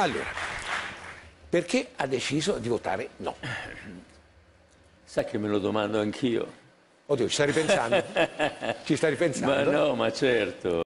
Allora, perché ha deciso di votare no? Sai che me lo domando anch'io. Oddio, ci sta ripensando? ci sta ripensando? Ma no, ma certo.